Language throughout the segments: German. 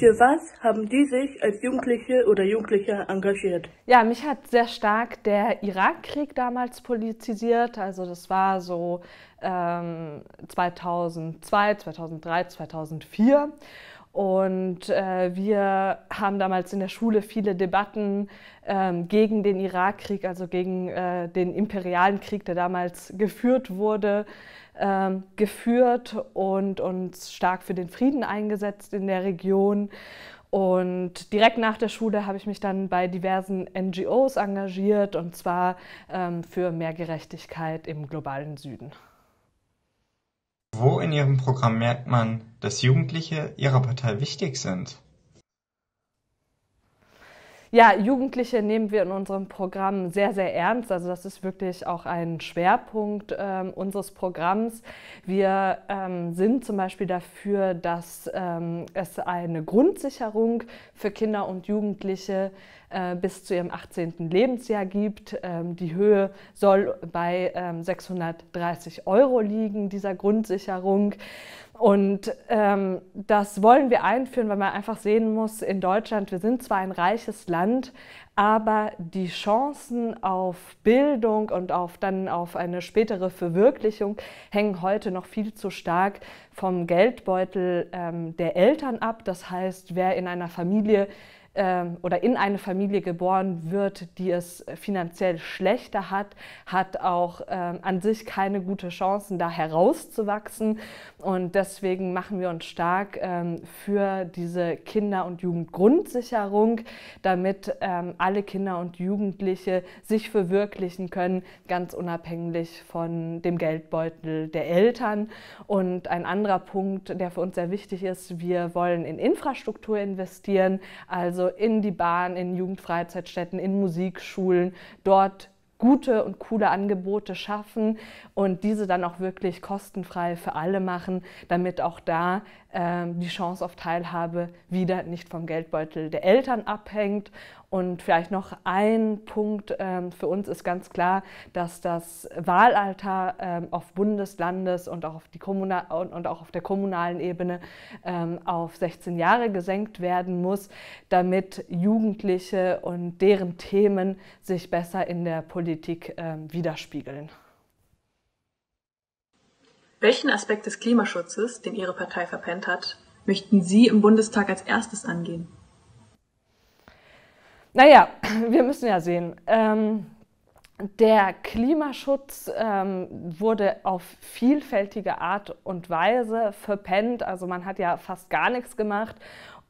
Für was haben die sich als Jugendliche oder Jugendliche engagiert? Ja, mich hat sehr stark der Irakkrieg damals politisiert. Also das war so ähm, 2002, 2003, 2004. Und äh, wir haben damals in der Schule viele Debatten ähm, gegen den Irakkrieg, also gegen äh, den imperialen Krieg, der damals geführt wurde, ähm, geführt und uns stark für den Frieden eingesetzt in der Region. Und direkt nach der Schule habe ich mich dann bei diversen NGOs engagiert, und zwar ähm, für mehr Gerechtigkeit im globalen Süden. Wo in Ihrem Programm merkt man, dass Jugendliche Ihrer Partei wichtig sind? Ja, Jugendliche nehmen wir in unserem Programm sehr, sehr ernst. Also das ist wirklich auch ein Schwerpunkt ähm, unseres Programms. Wir ähm, sind zum Beispiel dafür, dass ähm, es eine Grundsicherung für Kinder und Jugendliche gibt äh, bis zu ihrem 18. Lebensjahr gibt. Ähm, die Höhe soll bei 630 ähm, Euro liegen, dieser Grundsicherung. Und ähm, das wollen wir einführen, weil man einfach sehen muss, in Deutschland, wir sind zwar ein reiches Land, aber die Chancen auf Bildung und auf dann auf eine spätere Verwirklichung hängen heute noch viel zu stark vom Geldbeutel ähm, der Eltern ab. Das heißt, wer in einer Familie ähm, oder in eine Familie geboren wird, die es finanziell schlechter hat, hat auch ähm, an sich keine gute Chancen, da herauszuwachsen. Und deswegen machen wir uns stark ähm, für diese Kinder- und Jugendgrundsicherung, damit alle Kinder und Jugendliche sich verwirklichen können, ganz unabhängig von dem Geldbeutel der Eltern. Und ein anderer Punkt, der für uns sehr wichtig ist, wir wollen in Infrastruktur investieren, also also in die Bahn, in Jugendfreizeitstätten, in Musikschulen, dort gute und coole Angebote schaffen und diese dann auch wirklich kostenfrei für alle machen, damit auch da äh, die Chance auf Teilhabe wieder nicht vom Geldbeutel der Eltern abhängt. Und vielleicht noch ein Punkt äh, für uns ist ganz klar, dass das Wahlalter äh, auf Bundeslandes und auch auf, die und auch auf der kommunalen Ebene ähm, auf 16 Jahre gesenkt werden muss, damit Jugendliche und deren Themen sich besser in der Politik Politik ähm, widerspiegeln. Welchen Aspekt des Klimaschutzes, den Ihre Partei verpennt hat, möchten Sie im Bundestag als erstes angehen? Naja, wir müssen ja sehen. Ähm, der Klimaschutz ähm, wurde auf vielfältige Art und Weise verpennt. Also man hat ja fast gar nichts gemacht.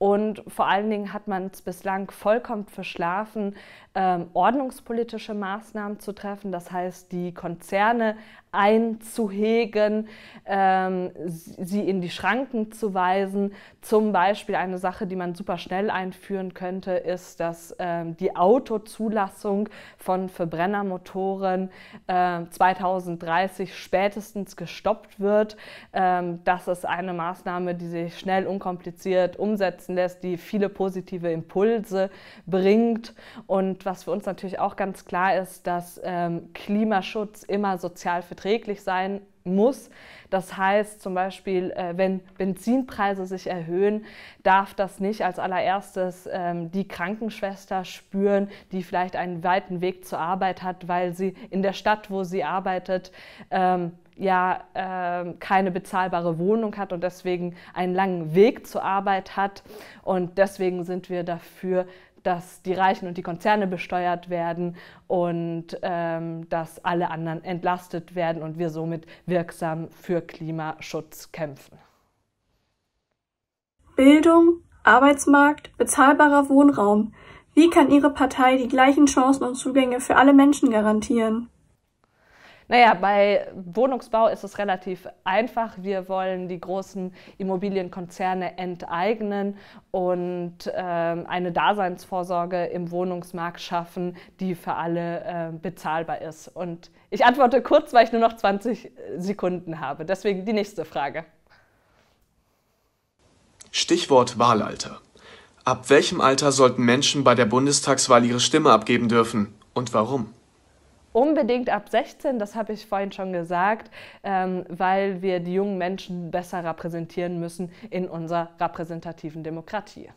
Und vor allen Dingen hat man es bislang vollkommen verschlafen, ähm, ordnungspolitische Maßnahmen zu treffen. Das heißt, die Konzerne einzuhegen, ähm, sie in die Schranken zu weisen. Zum Beispiel eine Sache, die man super schnell einführen könnte, ist, dass ähm, die Autozulassung von Verbrennermotoren äh, 2030 spätestens gestoppt wird. Ähm, das ist eine Maßnahme, die sich schnell unkompliziert umsetzen lässt, die viele positive Impulse bringt. Und was für uns natürlich auch ganz klar ist, dass ähm, Klimaschutz immer sozial für verträglich sein muss. Das heißt zum Beispiel, äh, wenn Benzinpreise sich erhöhen, darf das nicht als allererstes ähm, die Krankenschwester spüren, die vielleicht einen weiten Weg zur Arbeit hat, weil sie in der Stadt, wo sie arbeitet, ähm, ja ähm, keine bezahlbare Wohnung hat und deswegen einen langen Weg zur Arbeit hat. Und deswegen sind wir dafür, dass die Reichen und die Konzerne besteuert werden und ähm, dass alle anderen entlastet werden und wir somit wirksam für Klimaschutz kämpfen. Bildung, Arbeitsmarkt, bezahlbarer Wohnraum. Wie kann Ihre Partei die gleichen Chancen und Zugänge für alle Menschen garantieren? Naja, bei Wohnungsbau ist es relativ einfach. Wir wollen die großen Immobilienkonzerne enteignen und ähm, eine Daseinsvorsorge im Wohnungsmarkt schaffen, die für alle äh, bezahlbar ist. Und ich antworte kurz, weil ich nur noch 20 Sekunden habe. Deswegen die nächste Frage. Stichwort Wahlalter. Ab welchem Alter sollten Menschen bei der Bundestagswahl ihre Stimme abgeben dürfen und warum? unbedingt ab 16, das habe ich vorhin schon gesagt, ähm, weil wir die jungen Menschen besser repräsentieren müssen in unserer repräsentativen Demokratie.